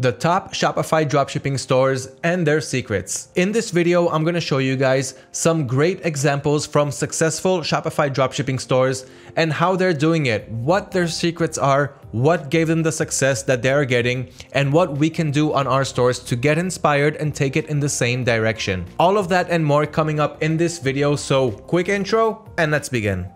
the top Shopify dropshipping stores and their secrets. In this video, I'm going to show you guys some great examples from successful Shopify dropshipping stores and how they're doing it, what their secrets are, what gave them the success that they're getting, and what we can do on our stores to get inspired and take it in the same direction. All of that and more coming up in this video, so quick intro and let's begin.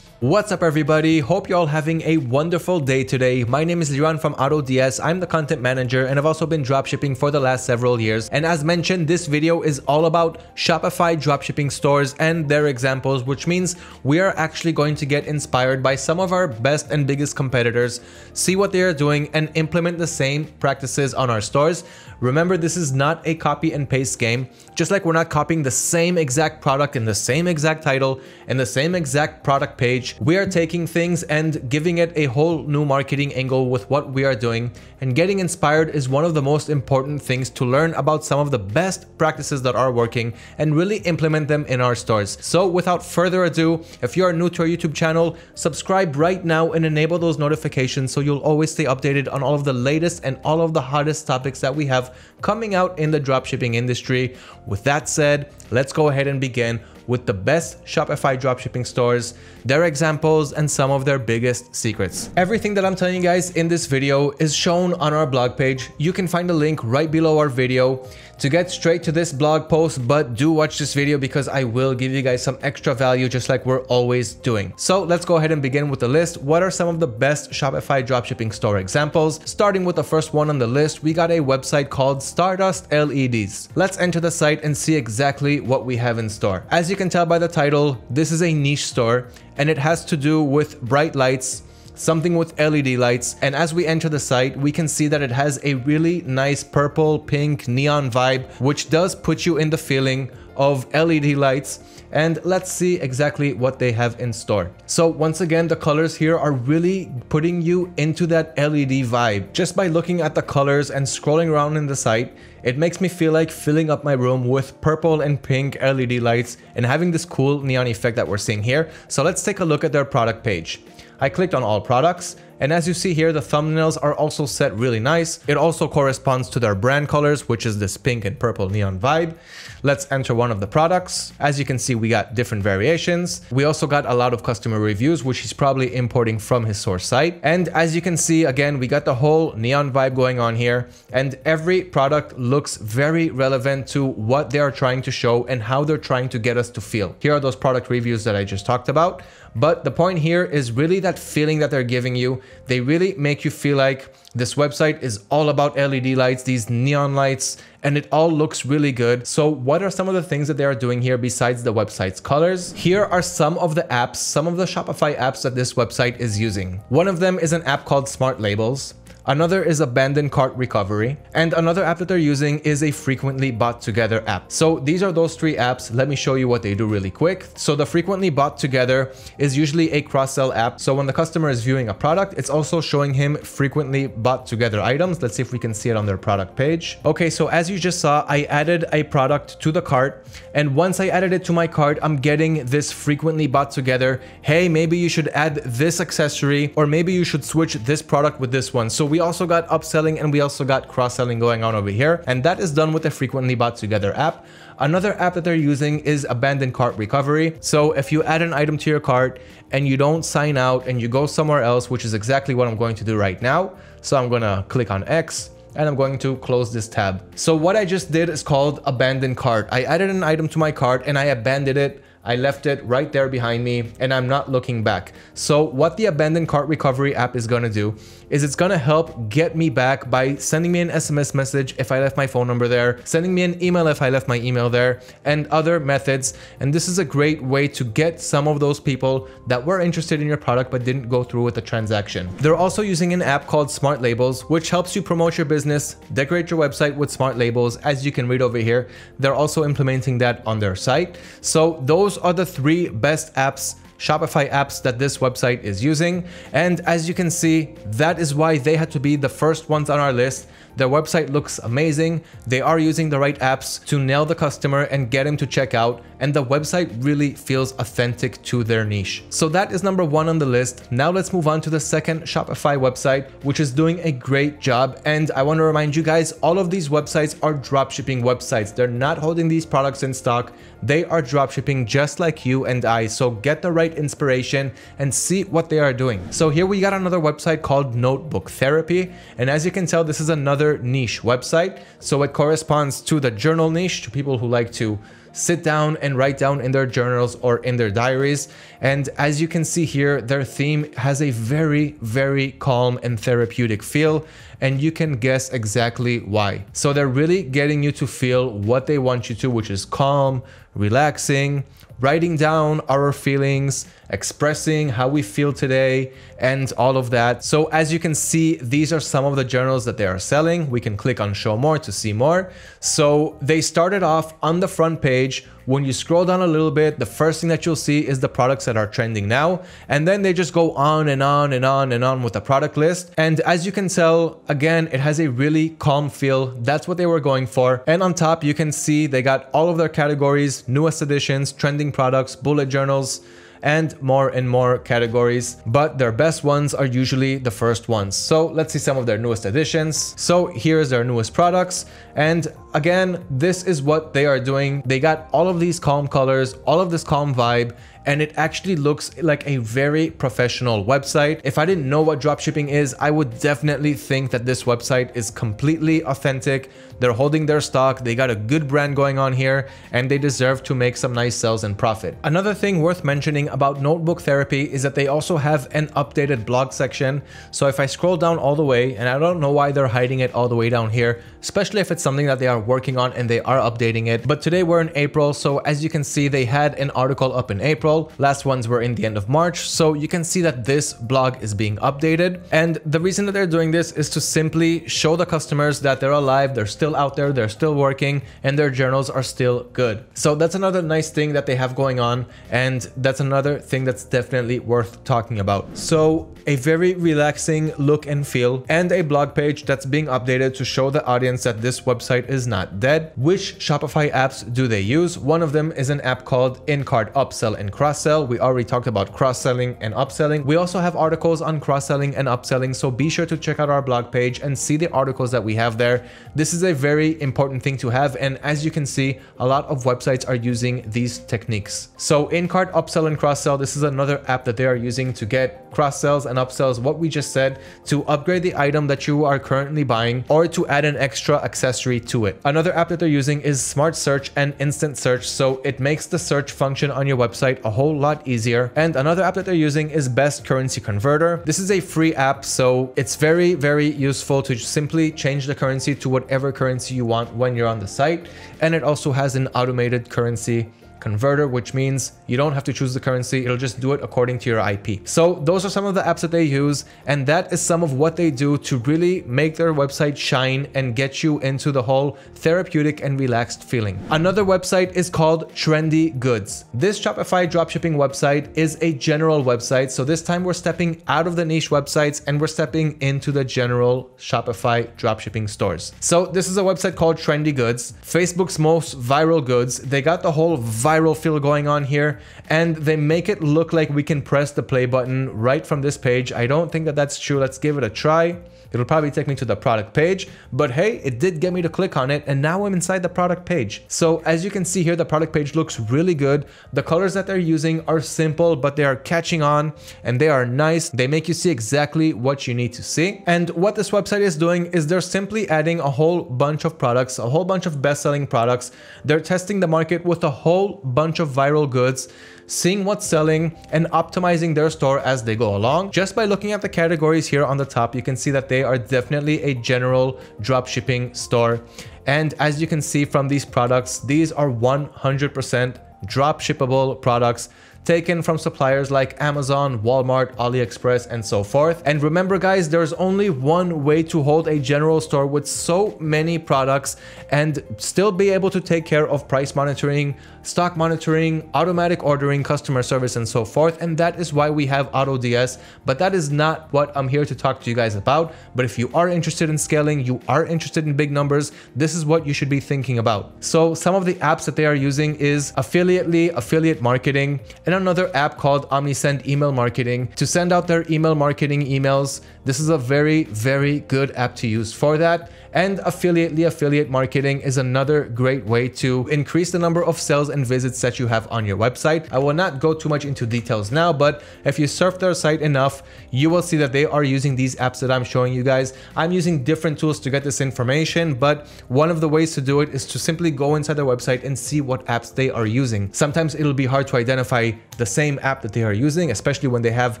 What's up everybody, hope you're all having a wonderful day today. My name is Liran from AutoDS, I'm the content manager and I've also been dropshipping for the last several years. And as mentioned, this video is all about Shopify dropshipping stores and their examples, which means we are actually going to get inspired by some of our best and biggest competitors, see what they are doing and implement the same practices on our stores. Remember, this is not a copy and paste game, just like we're not copying the same exact product in the same exact title and the same exact product page we are taking things and giving it a whole new marketing angle with what we are doing. And getting inspired is one of the most important things to learn about some of the best practices that are working and really implement them in our stores. So without further ado, if you are new to our YouTube channel, subscribe right now and enable those notifications so you'll always stay updated on all of the latest and all of the hottest topics that we have coming out in the dropshipping industry. With that said, let's go ahead and begin with the best Shopify dropshipping stores, their examples, and some of their biggest secrets. Everything that I'm telling you guys in this video is shown on our blog page. You can find a link right below our video to get straight to this blog post, but do watch this video because I will give you guys some extra value just like we're always doing. So let's go ahead and begin with the list. What are some of the best Shopify dropshipping store examples? Starting with the first one on the list, we got a website called Stardust LEDs. Let's enter the site and see exactly what we have in store. As you can tell by the title, this is a niche store and it has to do with bright lights something with LED lights. And as we enter the site, we can see that it has a really nice purple, pink, neon vibe, which does put you in the feeling of LED lights and let's see exactly what they have in store. So once again, the colors here are really putting you into that LED vibe. Just by looking at the colors and scrolling around in the site, it makes me feel like filling up my room with purple and pink LED lights and having this cool neon effect that we're seeing here. So let's take a look at their product page. I clicked on all products and as you see here, the thumbnails are also set really nice. It also corresponds to their brand colors, which is this pink and purple neon vibe. Let's enter one of the products. As you can see, we got different variations. We also got a lot of customer reviews, which he's probably importing from his source site. And as you can see, again, we got the whole neon vibe going on here. And every product looks very relevant to what they are trying to show and how they're trying to get us to feel. Here are those product reviews that I just talked about. But the point here is really that feeling that they're giving you they really make you feel like this website is all about LED lights, these neon lights, and it all looks really good. So what are some of the things that they are doing here besides the website's colors? Here are some of the apps, some of the Shopify apps that this website is using. One of them is an app called Smart Labels. Another is abandoned cart recovery. And another app that they're using is a frequently bought together app. So these are those three apps. Let me show you what they do really quick. So the frequently bought together is usually a cross-sell app. So when the customer is viewing a product, it's also showing him frequently bought together items. Let's see if we can see it on their product page. Okay, so as you just saw, I added a product to the cart. And once I added it to my cart, I'm getting this frequently bought together. Hey, maybe you should add this accessory, or maybe you should switch this product with this one. So we also got upselling and we also got cross-selling going on over here. And that is done with the frequently bought together app. Another app that they're using is abandoned cart recovery. So if you add an item to your cart and you don't sign out and you go somewhere else, which is exactly what I'm going to do right now. So I'm gonna click on X and I'm going to close this tab. So what I just did is called abandoned cart. I added an item to my cart and I abandoned it I left it right there behind me and I'm not looking back. So what the abandoned cart recovery app is gonna do is it's gonna help get me back by sending me an SMS message if I left my phone number there, sending me an email if I left my email there, and other methods. And this is a great way to get some of those people that were interested in your product but didn't go through with the transaction. They're also using an app called Smart Labels, which helps you promote your business, decorate your website with smart labels, as you can read over here. They're also implementing that on their site. So those those are the three best apps Shopify apps that this website is using. And as you can see, that is why they had to be the first ones on our list. Their website looks amazing. They are using the right apps to nail the customer and get him to check out. And the website really feels authentic to their niche. So that is number one on the list. Now let's move on to the second Shopify website, which is doing a great job. And I want to remind you guys, all of these websites are dropshipping websites. They're not holding these products in stock. They are dropshipping just like you and I. So get the right great inspiration and see what they are doing. So here we got another website called Notebook Therapy. And as you can tell, this is another niche website. So it corresponds to the journal niche, to people who like to sit down and write down in their journals or in their diaries. And as you can see here, their theme has a very, very calm and therapeutic feel, and you can guess exactly why. So they're really getting you to feel what they want you to, which is calm, relaxing, writing down our feelings, expressing how we feel today and all of that. So as you can see, these are some of the journals that they are selling. We can click on show more to see more. So they started off on the front page. When you scroll down a little bit, the first thing that you'll see is the products that are trending now. And then they just go on and on and on and on with the product list. And as you can tell, again, it has a really calm feel. That's what they were going for. And on top, you can see they got all of their categories, newest editions, trending products, bullet journals, and more and more categories, but their best ones are usually the first ones. So let's see some of their newest additions. So here's their newest products. And again, this is what they are doing. They got all of these calm colors, all of this calm vibe, and it actually looks like a very professional website. If I didn't know what dropshipping is, I would definitely think that this website is completely authentic. They're holding their stock, they got a good brand going on here, and they deserve to make some nice sales and profit. Another thing worth mentioning about Notebook Therapy is that they also have an updated blog section. So if I scroll down all the way, and I don't know why they're hiding it all the way down here, especially if it's something that they are working on and they are updating it. But today we're in April, so as you can see, they had an article up in April. Last ones were in the end of March, so you can see that this blog is being updated. And the reason that they're doing this is to simply show the customers that they're alive, they're still out there, they're still working, and their journals are still good. So that's another nice thing that they have going on, and that's another thing that's definitely worth talking about. So a very relaxing look and feel, and a blog page that's being updated to show the audience that this website is not dead. Which Shopify apps do they use? One of them is an app called InCart Upsell and Cross-Sell. We already talked about cross-selling and upselling. We also have articles on cross-selling and upselling, so be sure to check out our blog page and see the articles that we have there. This is a very important thing to have, and as you can see, a lot of websites are using these techniques. So InCart Upsell and Cross-Sell, this is another app that they are using to get cross sells and upsells what we just said to upgrade the item that you are currently buying or to add an extra accessory to it. Another app that they're using is smart search and instant search so it makes the search function on your website a whole lot easier. And another app that they're using is best currency converter. This is a free app so it's very very useful to simply change the currency to whatever currency you want when you're on the site and it also has an automated currency converter, which means you don't have to choose the currency. It'll just do it according to your IP. So those are some of the apps that they use. And that is some of what they do to really make their website shine and get you into the whole therapeutic and relaxed feeling. Another website is called Trendy Goods. This Shopify dropshipping website is a general website. So this time we're stepping out of the niche websites and we're stepping into the general Shopify dropshipping stores. So this is a website called Trendy Goods, Facebook's most viral goods. They got the whole viral spiral feel going on here and they make it look like we can press the play button right from this page. I don't think that that's true. Let's give it a try. It'll probably take me to the product page, but hey, it did get me to click on it and now I'm inside the product page. So as you can see here, the product page looks really good. The colors that they're using are simple, but they are catching on and they are nice. They make you see exactly what you need to see. And what this website is doing is they're simply adding a whole bunch of products, a whole bunch of best-selling products. They're testing the market with a whole bunch of viral goods, seeing what's selling, and optimizing their store as they go along. Just by looking at the categories here on the top, you can see that they are definitely a general dropshipping store. And as you can see from these products, these are 100% drop shippable products taken from suppliers like Amazon, Walmart, AliExpress, and so forth. And remember guys, there's only one way to hold a general store with so many products and still be able to take care of price monitoring, stock monitoring, automatic ordering, customer service, and so forth. And that is why we have AutoDS, but that is not what I'm here to talk to you guys about. But if you are interested in scaling, you are interested in big numbers, this is what you should be thinking about. So some of the apps that they are using is Affiliately, Affiliate Marketing, and and another app called OmniSend Email Marketing to send out their email marketing emails. This is a very, very good app to use for that. And affiliate, the affiliate marketing is another great way to increase the number of sales and visits that you have on your website. I will not go too much into details now, but if you surf their site enough, you will see that they are using these apps that I'm showing you guys. I'm using different tools to get this information, but one of the ways to do it is to simply go inside their website and see what apps they are using. Sometimes it'll be hard to identify the same app that they are using, especially when they have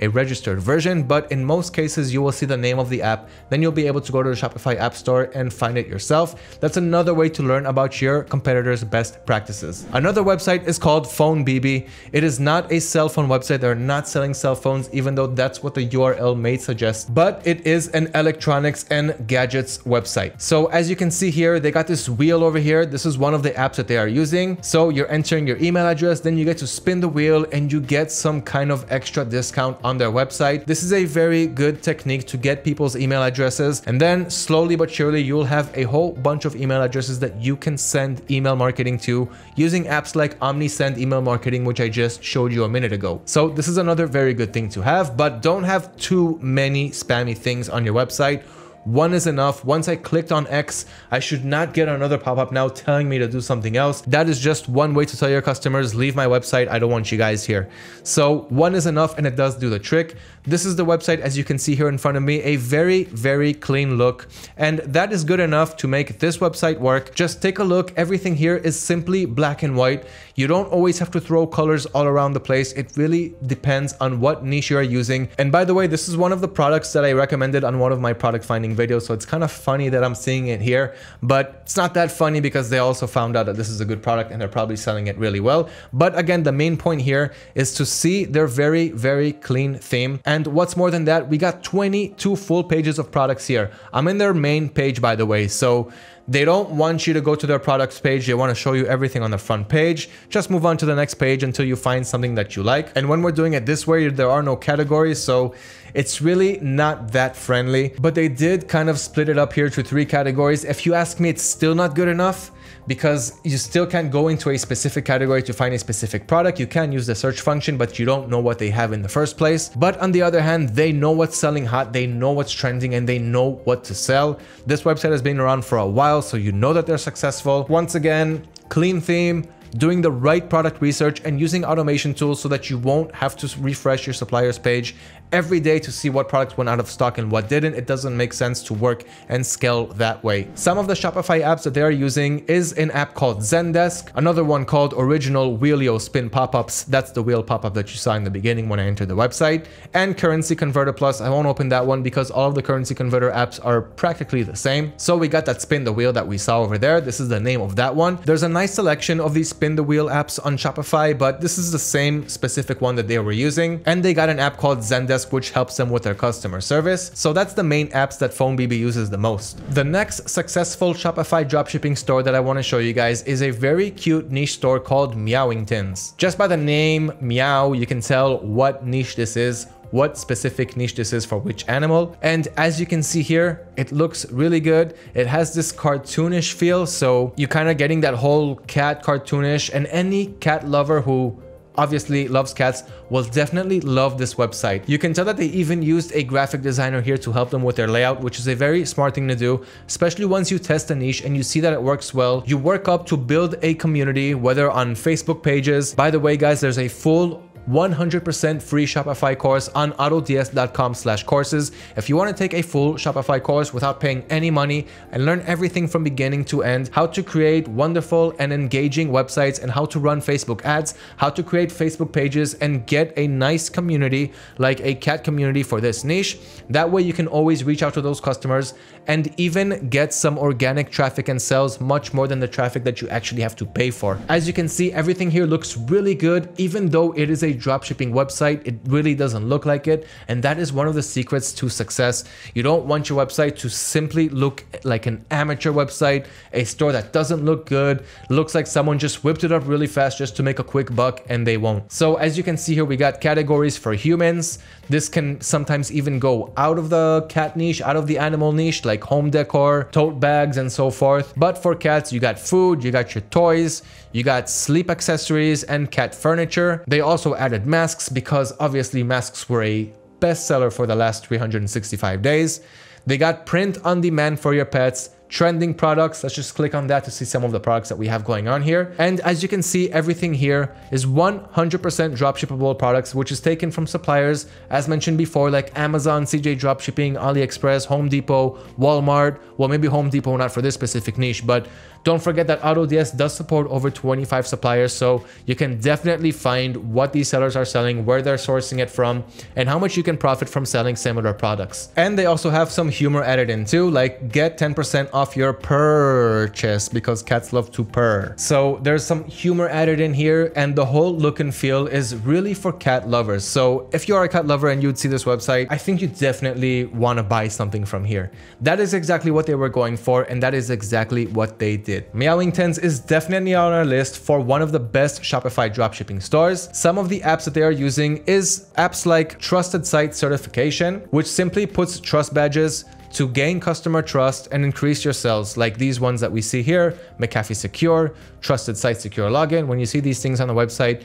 a registered version. But in most cases, you will see the name of the app. Then you'll be able to go to the Shopify app store and find it yourself. That's another way to learn about your competitors' best practices. Another website is called Phone BB. It is not a cell phone website. They're not selling cell phones, even though that's what the URL may suggest, but it is an electronics and gadgets website. So as you can see here, they got this wheel over here. This is one of the apps that they are using. So you're entering your email address, then you get to spin the wheel and you get some kind of extra discount on their website. This is a very good technique to get people's email addresses. And then slowly but surely, you'll have a whole bunch of email addresses that you can send email marketing to using apps like OmniSend Email Marketing, which I just showed you a minute ago. So this is another very good thing to have, but don't have too many spammy things on your website one is enough. Once I clicked on X, I should not get another pop-up now telling me to do something else. That is just one way to tell your customers, leave my website. I don't want you guys here. So one is enough and it does do the trick. This is the website, as you can see here in front of me, a very, very clean look. And that is good enough to make this website work. Just take a look. Everything here is simply black and white. You don't always have to throw colors all around the place. It really depends on what niche you are using. And by the way, this is one of the products that I recommended on one of my product finding Video, videos. So it's kind of funny that I'm seeing it here, but it's not that funny because they also found out that this is a good product and they're probably selling it really well. But again, the main point here is to see their very, very clean theme. And what's more than that, we got 22 full pages of products here. I'm in their main page, by the way. So they don't want you to go to their products page. They want to show you everything on the front page. Just move on to the next page until you find something that you like. And when we're doing it this way, there are no categories. So it's really not that friendly, but they did kind of split it up here to three categories. If you ask me, it's still not good enough because you still can't go into a specific category to find a specific product. You can use the search function, but you don't know what they have in the first place. But on the other hand, they know what's selling hot, they know what's trending, and they know what to sell. This website has been around for a while, so you know that they're successful. Once again, clean theme, doing the right product research and using automation tools so that you won't have to refresh your supplier's page every day to see what products went out of stock and what didn't. It doesn't make sense to work and scale that way. Some of the Shopify apps that they are using is an app called Zendesk, another one called Original Wheelio Spin Pop-Ups. That's the wheel pop-up that you saw in the beginning when I entered the website. And Currency Converter Plus. I won't open that one because all of the currency converter apps are practically the same. So we got that spin the wheel that we saw over there. This is the name of that one. There's a nice selection of these spin the wheel apps on Shopify, but this is the same specific one that they were using. And they got an app called Zendesk desk, which helps them with their customer service. So that's the main apps that PhoneBB uses the most. The next successful Shopify dropshipping store that I want to show you guys is a very cute niche store called Meowing Tins. Just by the name Meow, you can tell what niche this is what specific niche this is for which animal. And as you can see here, it looks really good. It has this cartoonish feel, so you're kind of getting that whole cat cartoonish and any cat lover who obviously loves cats, will definitely love this website. You can tell that they even used a graphic designer here to help them with their layout, which is a very smart thing to do, especially once you test a niche and you see that it works well. You work up to build a community, whether on Facebook pages. By the way, guys, there's a full 100% free Shopify course on autods.com slash courses. If you want to take a full Shopify course without paying any money and learn everything from beginning to end, how to create wonderful and engaging websites and how to run Facebook ads, how to create Facebook pages and get a nice community like a cat community for this niche. That way you can always reach out to those customers and even get some organic traffic and sales much more than the traffic that you actually have to pay for. As you can see, everything here looks really good, even though it is a dropshipping website, it really doesn't look like it. And that is one of the secrets to success. You don't want your website to simply look like an amateur website, a store that doesn't look good, looks like someone just whipped it up really fast just to make a quick buck and they won't. So as you can see here, we got categories for humans. This can sometimes even go out of the cat niche, out of the animal niche, like like home decor, tote bags, and so forth. But for cats, you got food, you got your toys, you got sleep accessories, and cat furniture. They also added masks because obviously masks were a bestseller for the last 365 days. They got print on demand for your pets trending products. Let's just click on that to see some of the products that we have going on here. And as you can see, everything here is 100% dropshippable products, which is taken from suppliers, as mentioned before, like Amazon, CJ Dropshipping, AliExpress, Home Depot, Walmart. Well, maybe Home Depot, not for this specific niche, but don't forget that AutoDS does support over 25 suppliers, so you can definitely find what these sellers are selling, where they're sourcing it from, and how much you can profit from selling similar products. And they also have some humor added in too, like get 10% off your purchase because cats love to purr. So there's some humor added in here, and the whole look and feel is really for cat lovers. So if you are a cat lover and you'd see this website, I think you definitely want to buy something from here. That is exactly what they were going for, and that is exactly what they did did. Meowingtons is definitely on our list for one of the best Shopify dropshipping stores. Some of the apps that they are using is apps like Trusted Site Certification, which simply puts trust badges to gain customer trust and increase your sales, like these ones that we see here, McAfee Secure, Trusted Site Secure Login. When you see these things on the website,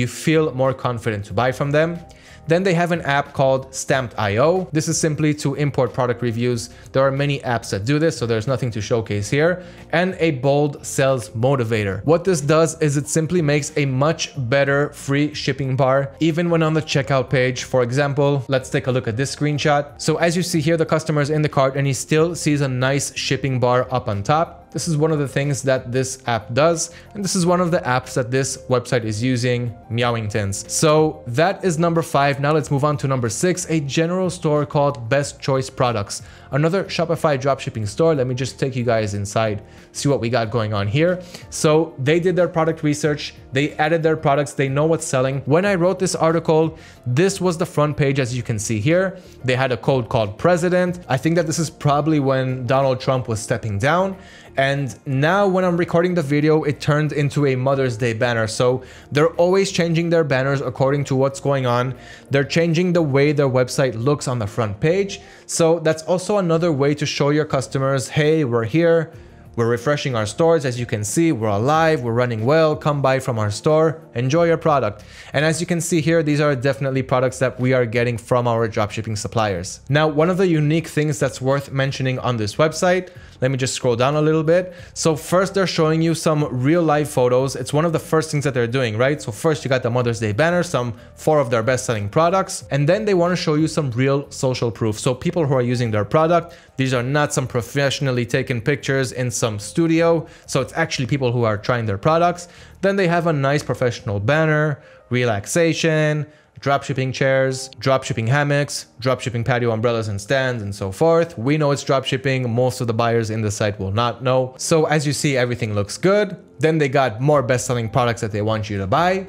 you feel more confident to buy from them. Then they have an app called Stamped.io. This is simply to import product reviews. There are many apps that do this, so there's nothing to showcase here. And a bold sales motivator. What this does is it simply makes a much better free shipping bar, even when on the checkout page. For example, let's take a look at this screenshot. So as you see here, the customer is in the cart and he still sees a nice shipping bar up on top. This is one of the things that this app does, and this is one of the apps that this website is using, Meowingtons. So that is number five. Now let's move on to number six, a general store called Best Choice Products. Another Shopify dropshipping store. Let me just take you guys inside, see what we got going on here. So they did their product research, they added their products, they know what's selling. When I wrote this article, this was the front page as you can see here. They had a code called President. I think that this is probably when Donald Trump was stepping down. And now when I'm recording the video, it turned into a Mother's Day banner. So they're always changing their banners according to what's going on. They're changing the way their website looks on the front page. So that's also another way to show your customers, hey, we're here. We're refreshing our stores. As you can see, we're alive, we're running well. Come buy from our store, enjoy your product. And as you can see here, these are definitely products that we are getting from our dropshipping suppliers. Now, one of the unique things that's worth mentioning on this website let me just scroll down a little bit. So first they're showing you some real life photos. It's one of the first things that they're doing, right? So first you got the Mother's Day banner, some four of their best selling products, and then they want to show you some real social proof. So people who are using their product, these are not some professionally taken pictures in some studio. So it's actually people who are trying their products. Then they have a nice professional banner, relaxation, dropshipping chairs, dropshipping hammocks, dropshipping patio umbrellas and stands and so forth. We know it's dropshipping, most of the buyers in the site will not know. So as you see, everything looks good. Then they got more best-selling products that they want you to buy.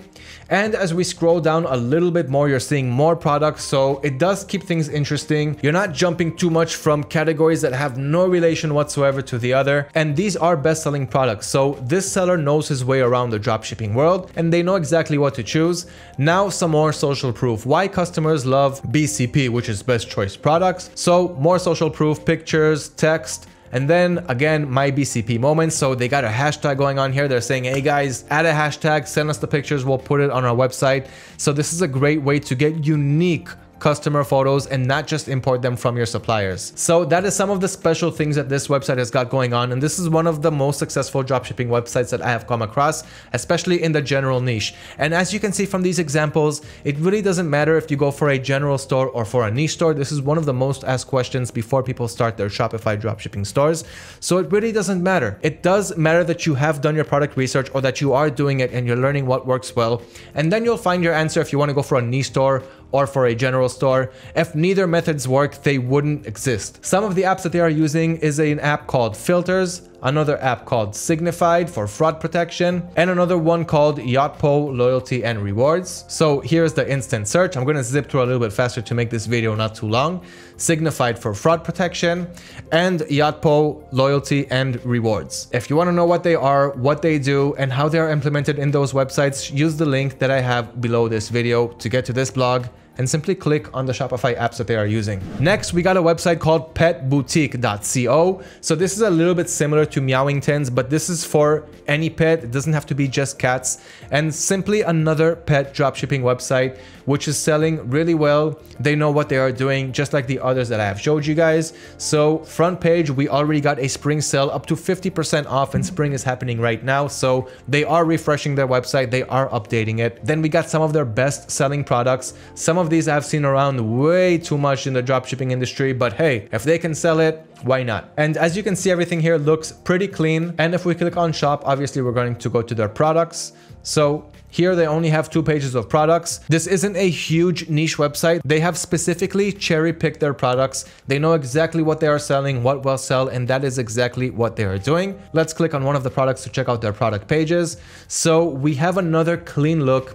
And as we scroll down a little bit more, you're seeing more products, so it does keep things interesting. You're not jumping too much from categories that have no relation whatsoever to the other. And these are best-selling products, so this seller knows his way around the dropshipping world, and they know exactly what to choose. Now some more social proof. Why customers love BCP, which is best choice products. So more social proof, pictures, text, and then again, my BCP moment. So they got a hashtag going on here. They're saying, hey guys, add a hashtag, send us the pictures. We'll put it on our website. So this is a great way to get unique customer photos and not just import them from your suppliers. So that is some of the special things that this website has got going on and this is one of the most successful dropshipping websites that I have come across, especially in the general niche. And as you can see from these examples, it really doesn't matter if you go for a general store or for a niche store, this is one of the most asked questions before people start their Shopify dropshipping stores. So it really doesn't matter. It does matter that you have done your product research or that you are doing it and you're learning what works well. And then you'll find your answer if you want to go for a niche store or for a general store. If neither methods work, they wouldn't exist. Some of the apps that they are using is an app called Filters, another app called Signified for fraud protection, and another one called Yachtpo Loyalty and Rewards. So here's the instant search. I'm gonna zip through a little bit faster to make this video not too long. Signified for fraud protection and Yachtpo Loyalty and Rewards. If you wanna know what they are, what they do, and how they are implemented in those websites, use the link that I have below this video to get to this blog and simply click on the Shopify apps that they are using. Next, we got a website called petboutique.co. So this is a little bit similar to Meowingtons, but this is for any pet. It doesn't have to be just cats. And simply another pet dropshipping website, which is selling really well. They know what they are doing, just like the others that I have showed you guys. So front page, we already got a spring sale up to 50% off and spring is happening right now. So they are refreshing their website. They are updating it. Then we got some of their best selling products, some of of these I've seen around way too much in the dropshipping industry, but hey, if they can sell it, why not? And as you can see, everything here looks pretty clean. And if we click on shop, obviously we're going to go to their products. So here they only have two pages of products. This isn't a huge niche website. They have specifically cherry picked their products. They know exactly what they are selling, what will sell, and that is exactly what they are doing. Let's click on one of the products to check out their product pages. So we have another clean look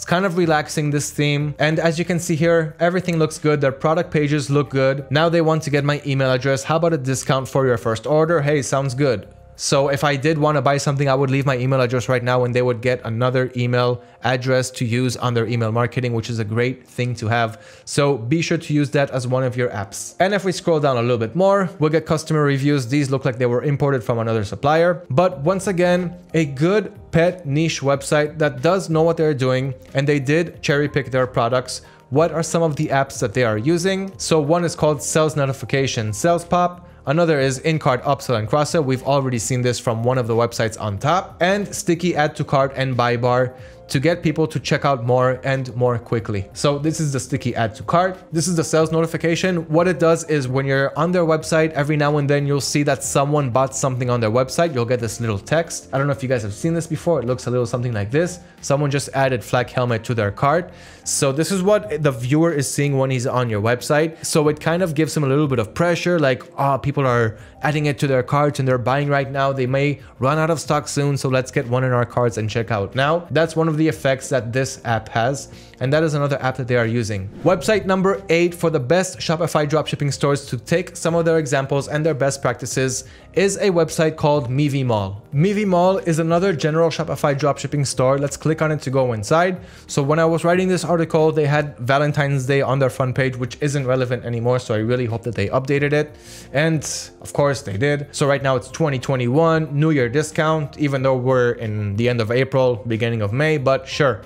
it's kind of relaxing this theme. And as you can see here, everything looks good. Their product pages look good. Now they want to get my email address. How about a discount for your first order? Hey, sounds good. So if I did want to buy something, I would leave my email address right now and they would get another email address to use on their email marketing, which is a great thing to have. So be sure to use that as one of your apps. And if we scroll down a little bit more, we'll get customer reviews. These look like they were imported from another supplier. But once again, a good pet niche website that does know what they're doing and they did cherry pick their products. What are some of the apps that they are using? So one is called Sales Notification, Sales Pop, Another is in-cart upsell and cross-sell. We've already seen this from one of the websites on top. And sticky add to cart and buy bar to get people to check out more and more quickly. So this is the sticky add to cart. This is the sales notification. What it does is when you're on their website, every now and then you'll see that someone bought something on their website. You'll get this little text. I don't know if you guys have seen this before. It looks a little something like this. Someone just added flak helmet to their cart. So this is what the viewer is seeing when he's on your website. So it kind of gives him a little bit of pressure like, ah, oh, people are adding it to their carts and they're buying right now. They may run out of stock soon. So let's get one in our carts and check out now. That's one of the effects that this app has and that is another app that they are using. Website number eight for the best Shopify dropshipping stores to take some of their examples and their best practices is a website called Mivi Mall. Mivi Mall is another general Shopify dropshipping store. Let's click on it to go inside. So when I was writing this article, they had Valentine's Day on their front page, which isn't relevant anymore. So I really hope that they updated it. And of course they did. So right now it's 2021, New Year discount, even though we're in the end of April, beginning of May, but sure.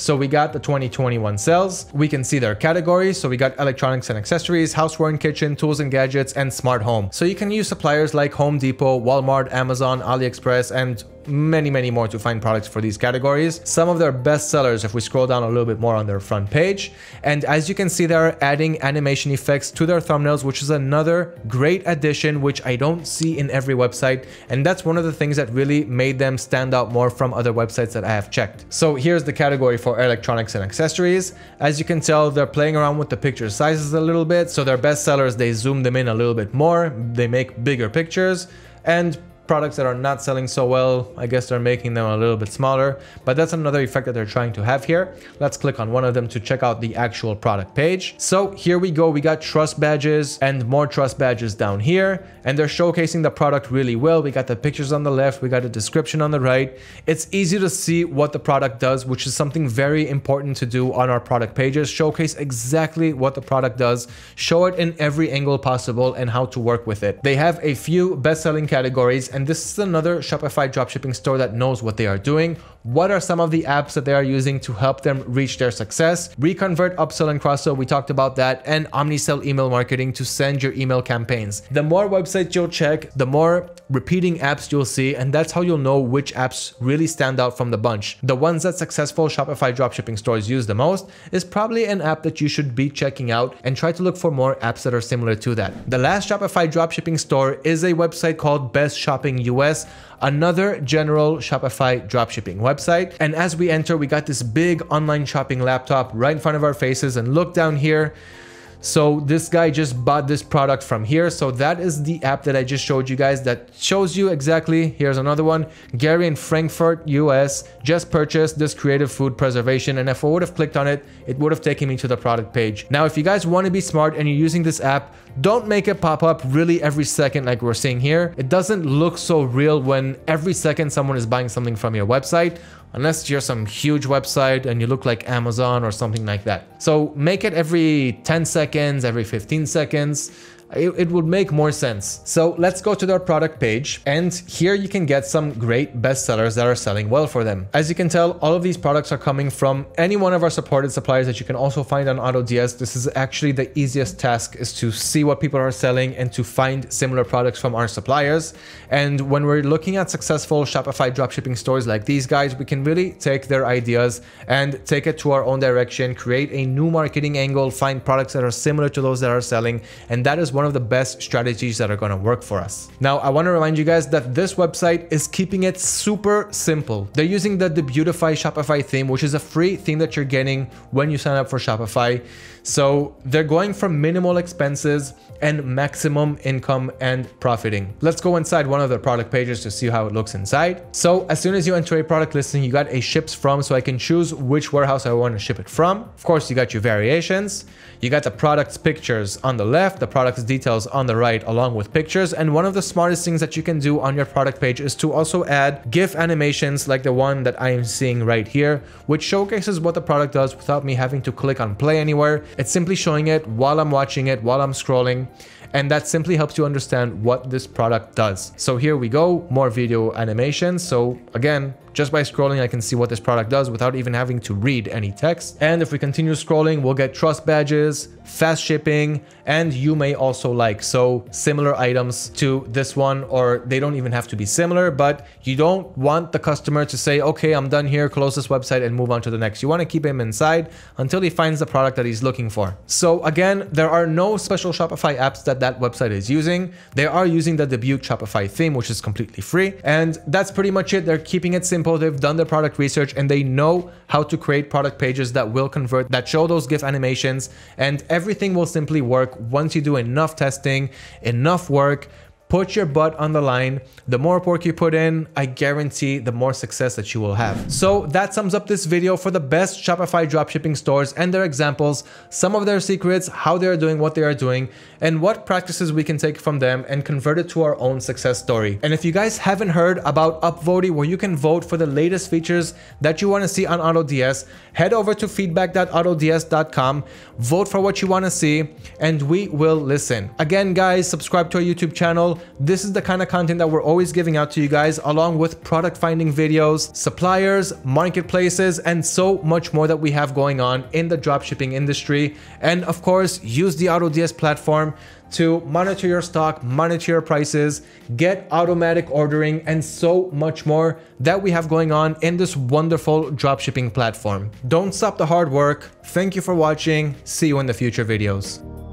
So we got the 2021 sales. We can see their categories. So we got electronics and accessories, houseware and kitchen, tools and gadgets, and smart home. So you can use suppliers like Home Depot, Walmart, Amazon, AliExpress, and many, many more to find products for these categories. Some of their best sellers if we scroll down a little bit more on their front page. And as you can see, they're adding animation effects to their thumbnails, which is another great addition, which I don't see in every website. And that's one of the things that really made them stand out more from other websites that I have checked. So here's the category for electronics and accessories. As you can tell, they're playing around with the picture sizes a little bit. So their best sellers, they zoom them in a little bit more. They make bigger pictures and products that are not selling so well, I guess they're making them a little bit smaller, but that's another effect that they're trying to have here. Let's click on one of them to check out the actual product page. So here we go, we got trust badges and more trust badges down here, and they're showcasing the product really well. We got the pictures on the left, we got a description on the right. It's easy to see what the product does, which is something very important to do on our product pages. Showcase exactly what the product does, show it in every angle possible and how to work with it. They have a few best-selling categories and this is another Shopify dropshipping store that knows what they are doing. What are some of the apps that they are using to help them reach their success? Reconvert, upsell, and cross-sell. We talked about that. And omnisell email marketing to send your email campaigns. The more websites you'll check, the more repeating apps you'll see. And that's how you'll know which apps really stand out from the bunch. The ones that successful Shopify dropshipping stores use the most is probably an app that you should be checking out and try to look for more apps that are similar to that. The last Shopify dropshipping store is a website called Best Shopping Dropshipping US, another general Shopify dropshipping website. And as we enter, we got this big online shopping laptop right in front of our faces and look down here, so this guy just bought this product from here. So that is the app that I just showed you guys that shows you exactly. Here's another one. Gary in Frankfurt, US just purchased this creative food preservation. And if I would have clicked on it, it would have taken me to the product page. Now, if you guys want to be smart and you're using this app, don't make it pop up really every second like we're seeing here. It doesn't look so real when every second someone is buying something from your website unless you're some huge website and you look like Amazon or something like that. So make it every 10 seconds, every 15 seconds, it, it would make more sense. So let's go to their product page and here you can get some great bestsellers that are selling well for them. As you can tell, all of these products are coming from any one of our supported suppliers that you can also find on AutoDS. This is actually the easiest task is to see what people are selling and to find similar products from our suppliers. And when we're looking at successful Shopify dropshipping stores like these guys, we can really take their ideas and take it to our own direction, create a new marketing angle, find products that are similar to those that are selling. And that is one of the best strategies that are gonna work for us. Now, I wanna remind you guys that this website is keeping it super simple. They're using the Debutify Shopify theme, which is a free theme that you're getting when you sign up for Shopify. So they're going from minimal expenses and maximum income and profiting. Let's go inside one of the product pages to see how it looks inside. So as soon as you enter a product listing, you got a ships from, so I can choose which warehouse I want to ship it from. Of course, you got your variations. You got the product's pictures on the left, the product's details on the right, along with pictures. And one of the smartest things that you can do on your product page is to also add GIF animations like the one that I am seeing right here, which showcases what the product does without me having to click on play anywhere. It's simply showing it while I'm watching it, while I'm scrolling. And that simply helps you understand what this product does. So here we go, more video animation. So again, just by scrolling, I can see what this product does without even having to read any text. And if we continue scrolling, we'll get trust badges, fast shipping, and you may also like. So similar items to this one, or they don't even have to be similar, but you don't want the customer to say, okay, I'm done here, close this website and move on to the next. You want to keep him inside until he finds the product that he's looking for. So again, there are no special Shopify apps that that that website is using. They are using the debut Shopify theme, which is completely free. And that's pretty much it. They're keeping it simple. They've done their product research and they know how to create product pages that will convert, that show those GIF animations. And everything will simply work once you do enough testing, enough work, Put your butt on the line. The more work you put in, I guarantee the more success that you will have. So that sums up this video for the best Shopify dropshipping stores and their examples, some of their secrets, how they are doing what they are doing, and what practices we can take from them and convert it to our own success story. And if you guys haven't heard about Upvotey, where you can vote for the latest features that you want to see on AutoDS, head over to feedback.autods.com, vote for what you want to see, and we will listen. Again, guys, subscribe to our YouTube channel, this is the kind of content that we're always giving out to you guys along with product finding videos, suppliers, marketplaces, and so much more that we have going on in the dropshipping industry. And of course, use the AutoDS platform to monitor your stock, monitor your prices, get automatic ordering, and so much more that we have going on in this wonderful dropshipping platform. Don't stop the hard work. Thank you for watching. See you in the future videos.